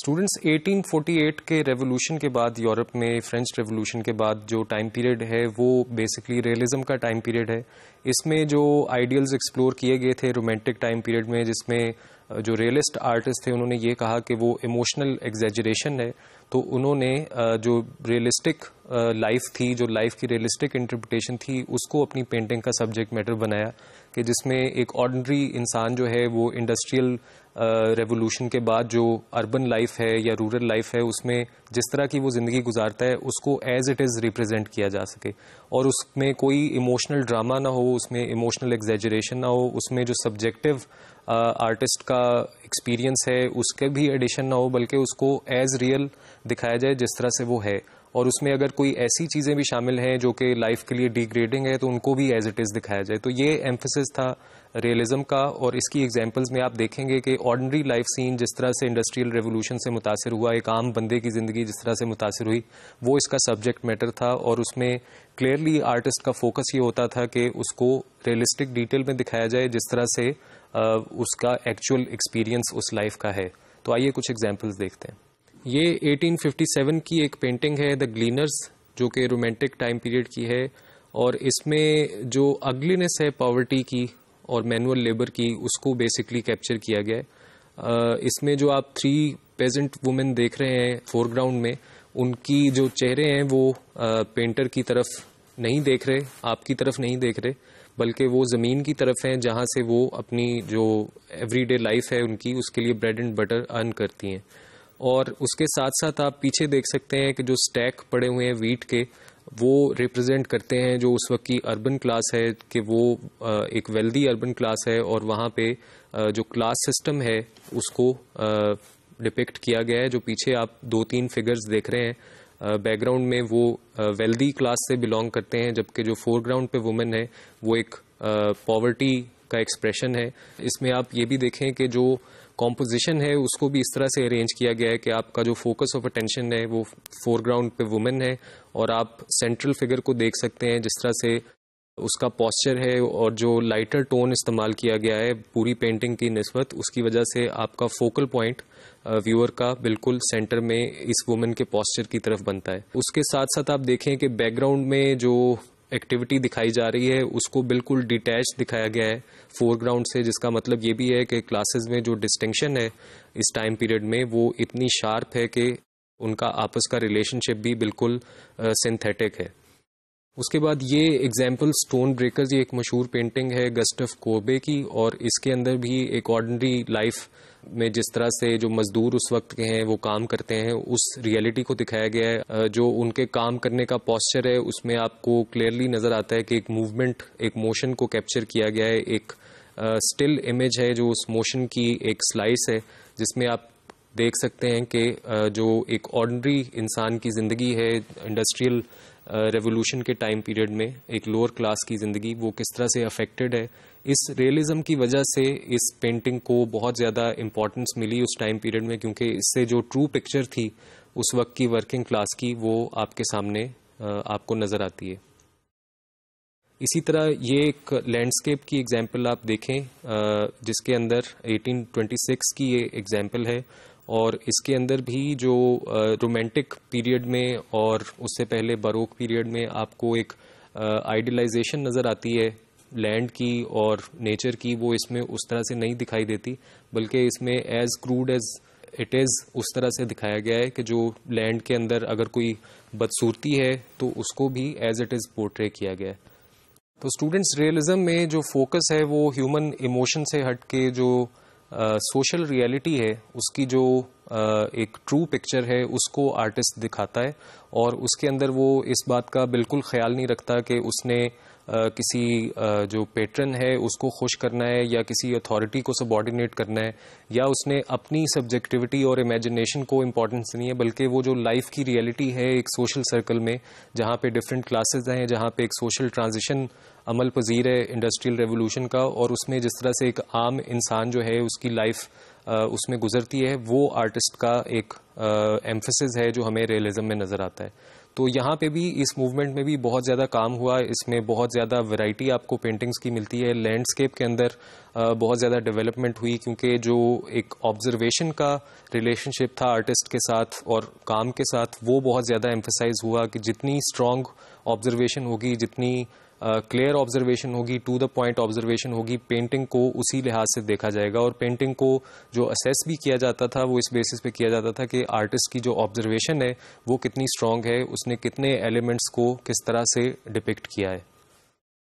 students 1848 के revolution के बाद यूरोप में फ्रेंच रेवोल्यूशन के बाद जो टाइम पीरियड है वो बेसिकली रियलिज्म का टाइम पीरियड है इसमें जो आइडियल्स एक्सप्लोर किए गए थे रोमांटिक टाइम पीरियड में जिसमें जो रियलिस्ट आर्टिस्ट थे उन्होंने ये कहा कि वो इमोशनल एग्जेजरेशन है तो उन्होंने जो रियलिस्टिक लाइफ थी जो लाइफ की रियलिस्टिक इंटरप्रिटेशन थी उसको अपनी पेंटिंग का सब्जेक्ट मैटर बनाया कि जिसमें एक ऑर्डनरी इंसान जो है वो इंडस्ट्रियल रेवोल्यूशन के बाद जो अर्बन लाइफ है या रूरल लाइफ है उसमें जिस तरह की वो ज़िंदगी गुजारता है उसको एज इट इज़ रिप्रेजेंट किया जा सके और उसमें कोई इमोशनल ड्रामा ना हो उसमें इमोशनल एग्जेजरेशन ना हो उसमें जो सब्जेक्टिव आर्टिस्ट का एक्सपीरियंस है उसके भी एडिशन ना हो बल्कि उसको एज रियल दिखाया जाए जिस तरह से वो है और उसमें अगर कोई ऐसी चीज़ें भी शामिल हैं जो कि लाइफ के लिए डिग्रेडिंग है तो उनको भी एज इट इज़ दिखाया जाए तो ये एम्फोसिस था रियलिज्म का और इसकी एग्जाम्पल्स में आप देखेंगे कि ऑर्डनरी लाइफ सीन जिस तरह से इंडस्ट्रियल रेवोल्यूशन से मुतासर हुआ एक आम बंदे की ज़िंदगी जिस तरह से मुतासर हुई वो इसका सब्जेक्ट मैटर था और उसमें क्लियरली आर्टिस्ट का फोकस ये होता था कि उसको रियलिस्टिक डिटेल में दिखाया जाए जिस तरह से उसका एक्चुअल एक्सपीरियंस उस लाइफ का है तो आइए कुछ एग्जाम्पल्स देखते हैं ये 1857 की एक पेंटिंग है द ग्लीनर्स जो कि रोमांटिक टाइम पीरियड की है और इसमें जो अगलीनेस है पॉवर्टी की और मैनुअल लेबर की उसको बेसिकली कैप्चर किया गया है इसमें जो आप थ्री प्रेजेंट वुमेन देख रहे हैं फोरग्राउंड में उनकी जो चेहरे हैं वो पेंटर की तरफ नहीं देख रहे आपकी तरफ नहीं देख रहे बल्कि वो ज़मीन की तरफ हैं जहाँ से वो अपनी जो एवरीडे लाइफ है उनकी उसके लिए ब्रेड एंड बटर अर्न करती हैं और उसके साथ साथ आप पीछे देख सकते हैं कि जो स्टैक पड़े हुए हैं वीट के वो रिप्रेजेंट करते हैं जो उस वक्त की अर्बन क्लास है कि वो एक वेल्दी अर्बन क्लास है और वहाँ पे जो क्लास सिस्टम है उसको डिपेक्ट किया गया है जो पीछे आप दो तीन फिगर्स देख रहे हैं बैकग्राउंड में वो वेल्दी क्लास से बिलोंग करते हैं जबकि जो फोरग्राउंड पे वुमेन है वो एक पॉवर्टी का एक्सप्रेशन है इसमें आप ये भी देखें कि जो कॉम्पोजिशन है उसको भी इस तरह से अरेंज किया गया है कि आपका जो फोकस ऑफ अटेंशन है वो फोरग्राउंड पे वुमेन है और आप सेंट्रल फिगर को देख सकते हैं जिस तरह से उसका पॉस्चर है और जो लाइटर टोन इस्तेमाल किया गया है पूरी पेंटिंग की नस्बत उसकी वजह से आपका फोकल पॉइंट व्यूअर का बिल्कुल सेंटर में इस वुमेन के पॉस्चर की तरफ बनता है उसके साथ साथ आप देखें कि बैकग्राउंड में जो एक्टिविटी दिखाई जा रही है उसको बिल्कुल डिटैच दिखाया गया है फोरग्राउंड से जिसका मतलब ये भी है कि क्लासेस में जो डिस्टिंक्शन है इस टाइम पीरियड में वो इतनी शार्प है कि उनका आपस का रिलेशनशिप भी बिल्कुल सिंथेटिक है उसके बाद ये एग्जाम्पल स्टोन ब्रेकर्स ये एक मशहूर पेंटिंग है गस्टफ कोबे की और इसके अंदर भी एक ऑर्डनरी लाइफ में जिस तरह से जो मजदूर उस वक्त के हैं वो काम करते हैं उस रियलिटी को दिखाया गया है जो उनके काम करने का पॉस्चर है उसमें आपको क्लियरली नजर आता है कि एक मूवमेंट एक मोशन को कैप्चर किया गया है एक स्टिल uh, इमेज है जो उस मोशन की एक स्लाइस है जिसमें आप देख सकते हैं कि जो एक ऑर्डनरी इंसान की ज़िंदगी है इंडस्ट्रियल रेवोल्यूशन के टाइम पीरियड में एक लोअर क्लास की ज़िंदगी वो किस तरह से अफेक्टेड है इस रियलिज्म की वजह से इस पेंटिंग को बहुत ज़्यादा इम्पोर्टेंस मिली उस टाइम पीरियड में क्योंकि इससे जो ट्रू पिक्चर थी उस वक्त की वर्किंग क्लास की वो आपके सामने आपको नज़र आती है इसी तरह ये एक लैंडस्केप की एग्जाम्पल आप देखें जिसके अंदर 1826 की ये एग्जाम्पल है और इसके अंदर भी जो रोमांटिक पीरियड में और उससे पहले बरोक पीरियड में आपको एक आइडियलाइजेशन नज़र आती है लैंड की और नेचर की वो इसमें उस तरह से नहीं दिखाई देती बल्कि इसमें as crude as it is उस तरह से दिखाया गया है कि जो लैंड के अंदर अगर कोई बदसूरती है तो उसको भी एज इट इज़ पोर्ट्रे किया गया है तो स्टूडेंट्स रियलिज्म में जो फोकस है वो ह्यूमन इमोशन से हट के जो सोशल रियलिटी है उसकी जो एक ट्रू पिक्चर है उसको आर्टिस्ट दिखाता है और उसके अंदर वो इस बात का बिल्कुल ख्याल नहीं रखता कि उसने किसी जो पेटर्न है उसको खुश करना है या किसी अथॉरिटी को सबॉर्डिनेट करना है या उसने अपनी सब्जेक्टिविटी और इमेजिनेशन को इम्पोर्टेंस नहीं है बल्कि वो जो लाइफ की रियलिटी है एक सोशल सर्कल में जहाँ पे डिफरेंट क्लासेस हैं जहाँ पे एक सोशल ट्रांजिशन अमल पजीर है इंडस्ट्रियल रेवोल्यूशन का और उसमें जिस तरह से एक आम इंसान जो है उसकी लाइफ उसमें गुजरती है वो आर्टिस्ट का एक एम्फोसिस है जो हमें रियलिज्म में नज़र आता है तो यहाँ पे भी इस मूवमेंट में भी बहुत ज़्यादा काम हुआ इसमें बहुत ज़्यादा वैरायटी आपको पेंटिंग्स की मिलती है लैंडस्केप के अंदर बहुत ज़्यादा डेवलपमेंट हुई क्योंकि जो एक ऑब्जर्वेशन का रिलेशनशिप था आर्टिस्ट के साथ और काम के साथ वो बहुत ज़्यादा एम्फोसाइज हुआ कि जितनी स्ट्रांग ऑब्जर्वेशन होगी जितनी क्लियर ऑब्जर्वेशन होगी टू द पॉइंट ऑब्जर्वेशन होगी पेंटिंग को उसी लिहाज से देखा जाएगा और पेंटिंग को जो असेस भी किया जाता था वो इस बेसिस पे किया जाता था कि आर्टिस्ट की जो ऑब्जर्वेशन है वो कितनी स्ट्रांग है उसने कितने एलिमेंट्स को किस तरह से डिपेक्ट किया है